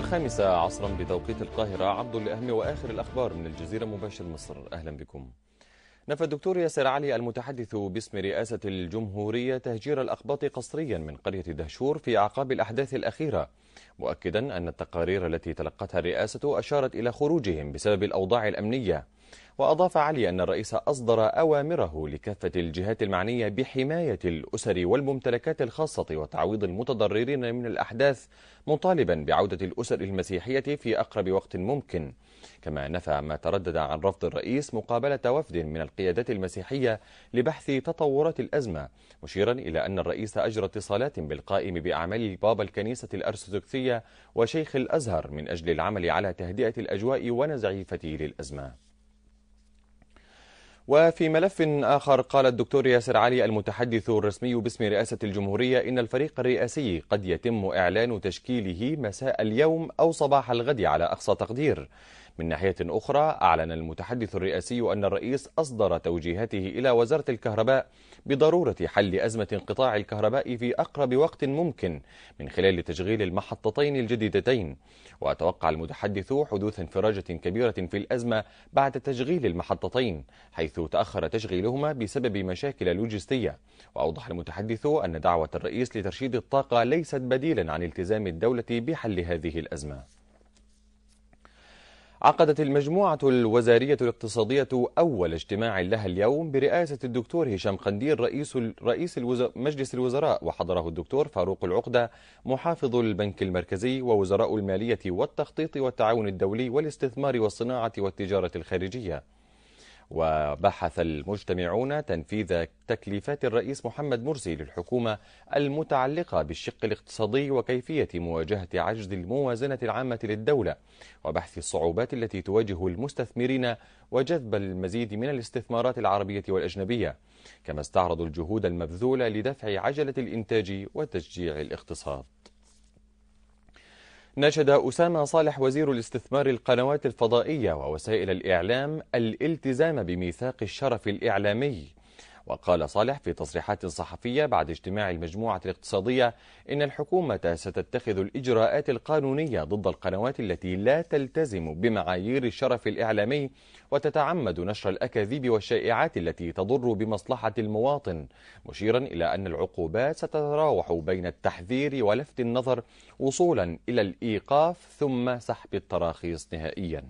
الخامسة عصرا بتوقيت القاهرة عبد لأهم وآخر الأخبار من الجزيرة مباشر مصر أهلا بكم نفى الدكتور ياسر علي المتحدث باسم رئاسة الجمهورية تهجير الأخباط قسريا من قرية دهشور في أعقاب الأحداث الأخيرة مؤكدا أن التقارير التي تلقتها الرئاسة أشارت إلى خروجهم بسبب الأوضاع الأمنية وأضاف علي أن الرئيس أصدر أوامره لكافة الجهات المعنية بحماية الأسر والممتلكات الخاصة وتعويض المتضررين من الأحداث مطالبا بعودة الأسر المسيحية في أقرب وقت ممكن كما نفى ما تردد عن رفض الرئيس مقابلة وفد من القيادات المسيحية لبحث تطورات الأزمة مشيرا إلى أن الرئيس أجرى اتصالات بالقائم بأعمال بابا الكنيسة الأرثوذكسية وشيخ الأزهر من أجل العمل على تهدئة الأجواء ونزع فتيل الأزمة وفي ملف آخر قال الدكتور ياسر علي المتحدث الرسمي باسم رئاسة الجمهورية إن الفريق الرئاسي قد يتم إعلان تشكيله مساء اليوم أو صباح الغد على أقصى تقدير من ناحية أخرى أعلن المتحدث الرئاسي أن الرئيس أصدر توجيهاته إلى وزارة الكهرباء بضرورة حل أزمة انقطاع الكهرباء في أقرب وقت ممكن من خلال تشغيل المحطتين الجديدتين وتوقع المتحدث حدوث انفراجة كبيرة في الأزمة بعد تشغيل المحطتين حيث تأخر تشغيلهما بسبب مشاكل لوجستية وأوضح المتحدث أن دعوة الرئيس لترشيد الطاقة ليست بديلا عن التزام الدولة بحل هذه الأزمة عقدت المجموعة الوزارية الاقتصادية أول اجتماع لها اليوم برئاسة الدكتور هشام قندير رئيس رئيس مجلس الوزراء وحضره الدكتور فاروق العقدة محافظ البنك المركزي ووزراء المالية والتخطيط والتعاون الدولي والاستثمار والصناعة والتجارة الخارجية. وبحث المجتمعون تنفيذ تكليفات الرئيس محمد مرسي للحكومة المتعلقة بالشق الاقتصادي وكيفية مواجهة عجز الموازنة العامة للدولة وبحث الصعوبات التي تواجه المستثمرين وجذب المزيد من الاستثمارات العربية والأجنبية كما استعرضوا الجهود المبذولة لدفع عجلة الإنتاج وتشجيع الاقتصاد ناشد أسامة صالح وزير الاستثمار القنوات الفضائية ووسائل الإعلام الالتزام بميثاق الشرف الإعلامي وقال صالح في تصريحات صحفية بعد اجتماع المجموعة الاقتصادية إن الحكومة ستتخذ الإجراءات القانونية ضد القنوات التي لا تلتزم بمعايير الشرف الإعلامي وتتعمد نشر الأكاذيب والشائعات التي تضر بمصلحة المواطن مشيرا إلى أن العقوبات ستتراوح بين التحذير ولفت النظر وصولا إلى الإيقاف ثم سحب التراخيص نهائيا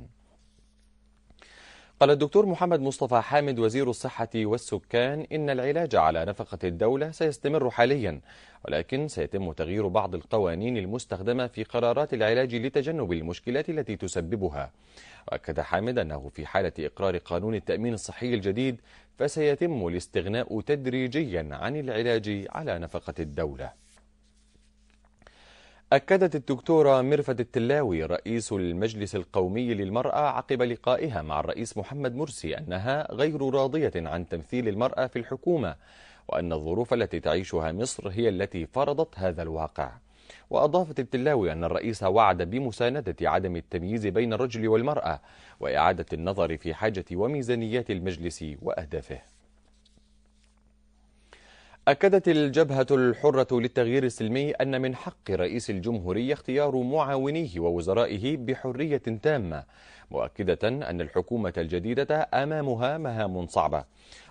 قال الدكتور محمد مصطفى حامد وزير الصحة والسكان إن العلاج على نفقة الدولة سيستمر حاليا ولكن سيتم تغيير بعض القوانين المستخدمة في قرارات العلاج لتجنب المشكلات التي تسببها وأكد حامد أنه في حالة إقرار قانون التأمين الصحي الجديد فسيتم الاستغناء تدريجيا عن العلاج على نفقة الدولة أكدت الدكتورة مرفت التلاوي رئيس المجلس القومي للمرأة عقب لقائها مع الرئيس محمد مرسي أنها غير راضية عن تمثيل المرأة في الحكومة وأن الظروف التي تعيشها مصر هي التي فرضت هذا الواقع وأضافت التلاوي أن الرئيس وعد بمساندة عدم التمييز بين الرجل والمرأة وإعادة النظر في حاجة وميزانيات المجلس وأهدافه أكدت الجبهة الحرة للتغيير السلمي أن من حق رئيس الجمهورية اختيار معاونيه ووزرائه بحرية تامة مؤكدة أن الحكومة الجديدة أمامها مهام صعبة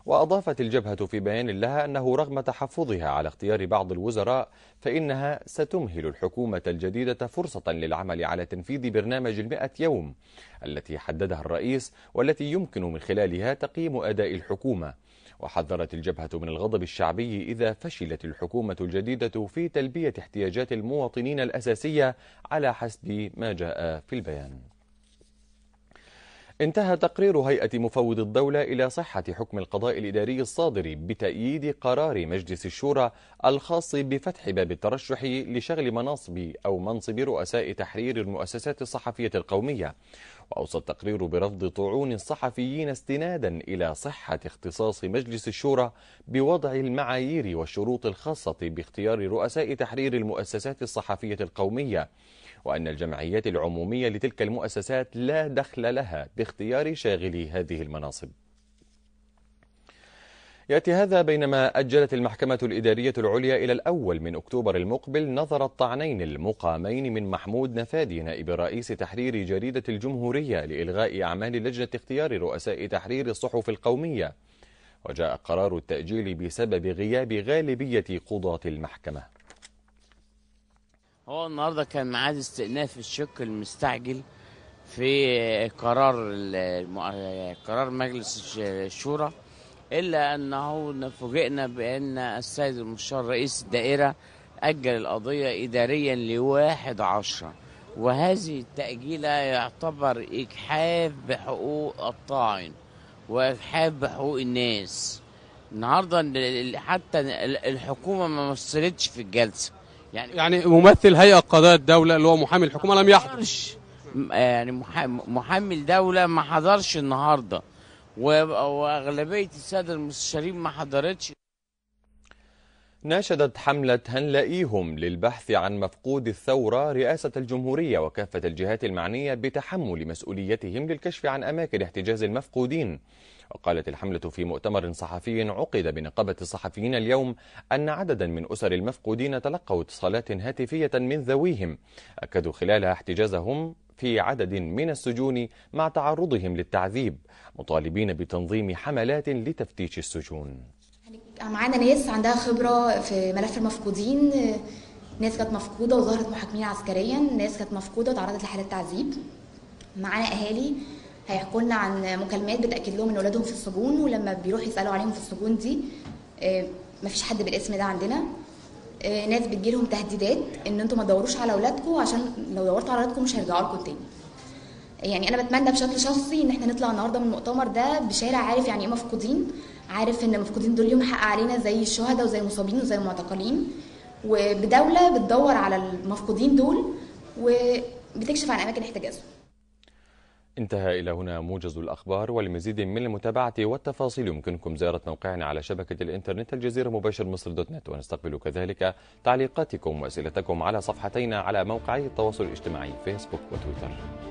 وأضافت الجبهة في بيان لها أنه رغم تحفظها على اختيار بعض الوزراء فإنها ستمهل الحكومة الجديدة فرصة للعمل على تنفيذ برنامج المئة يوم التي حددها الرئيس والتي يمكن من خلالها تقييم أداء الحكومة وحذرت الجبهة من الغضب الشعبي إذا فشلت الحكومة الجديدة في تلبية احتياجات المواطنين الأساسية على حسب ما جاء في البيان انتهى تقرير هيئة مفوض الدولة إلى صحة حكم القضاء الإداري الصادر بتأييد قرار مجلس الشورى الخاص بفتح باب الترشح لشغل مناصب أو منصب رؤساء تحرير المؤسسات الصحفية القومية وأوصى التقرير برفض طعون الصحفيين استنادا إلى صحة اختصاص مجلس الشورى بوضع المعايير والشروط الخاصة باختيار رؤساء تحرير المؤسسات الصحفية القومية وأن الجمعيات العمومية لتلك المؤسسات لا دخل لها باختيار شاغلي هذه المناصب يأتي هذا بينما أجلت المحكمة الإدارية العليا إلى الأول من أكتوبر المقبل نظر الطعنين المقامين من محمود نفادي نائب رئيس تحرير جريدة الجمهورية لإلغاء أعمال لجنة اختيار رؤساء تحرير الصحف القومية وجاء قرار التأجيل بسبب غياب غالبية قضاة المحكمة هو النهارده كان ميعاد استئناف الشق المستعجل في قرار قرار مجلس الشورى الا انه فوجئنا بان السيد المستشار رئيس الدائره اجل القضيه اداريا لواحد عشرة وهذه التاجيله يعتبر اجحاف بحقوق الطاعن واجحاف بحقوق الناس النهارده حتى الحكومه ما مثلتش في الجلسه يعني يعني ممثل هيئه قضاء الدوله اللي هو محامي الحكومه لم يحضر يعني محامي الدوله ما حضرش النهارده واغلبيه الساده المستشارين ما حضرتش ناشدت حملة هنلاقيهم للبحث عن مفقود الثورة رئاسة الجمهورية وكافة الجهات المعنية بتحمل مسؤوليتهم للكشف عن أماكن احتجاز المفقودين وقالت الحملة في مؤتمر صحفي عقد بنقابة الصحفيين اليوم أن عددا من أسر المفقودين تلقوا اتصالات هاتفية من ذويهم أكدوا خلالها احتجازهم في عدد من السجون مع تعرضهم للتعذيب مطالبين بتنظيم حملات لتفتيش السجون آه، معانا ناس عندها خبره في ملف المفقودين آه، ناس كانت مفقوده وظهرت محاكمين عسكريا ناس كانت مفقوده وتعرضت لحالات تعذيب معانا اهالي هيحكوا لنا عن مكالمات بتاكد لهم ان اولادهم في السجون ولما بيروح يسالوا عليهم في السجون دي آه، مفيش حد بالاسم ده عندنا ناس بتجيلهم تهديدات ان انتوا ما تدوروش على اولادكم عشان لو دورتوا على اولادكم مش هيرجعوا لكم تاني يعني انا بتمنى بشكل شخصي ان احنا نطلع النهارده من المؤتمر ده بشارع عارف يعني ايه مفقودين عارف ان المفقودين دول ليهم حق علينا زي الشهداء وزي المصابين وزي المعتقلين وبدوله بتدور على المفقودين دول وبتكشف عن اماكن احتجازهم انتهى إلى هنا موجز الأخبار ولمزيد من المتابعة والتفاصيل يمكنكم زيارة موقعنا على شبكة الإنترنت الجزيرة مباشر مصر دوت نت ونستقبل كذلك تعليقاتكم وأسئلتكم على صفحتينا على موقعي التواصل الاجتماعي فيسبوك وتويتر